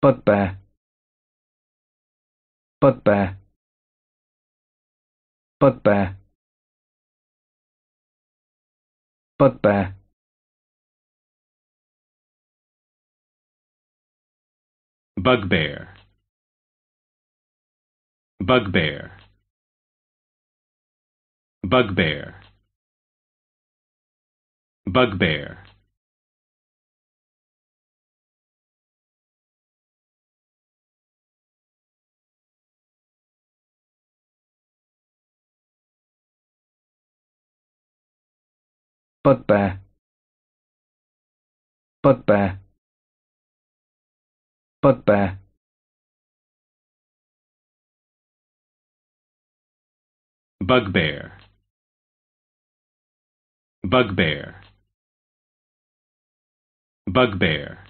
bugbear bugbear bugbear bugbear bugbear bugbear bugbear bugbear bugbear bugbear bugbear bugbear bugbear bugbear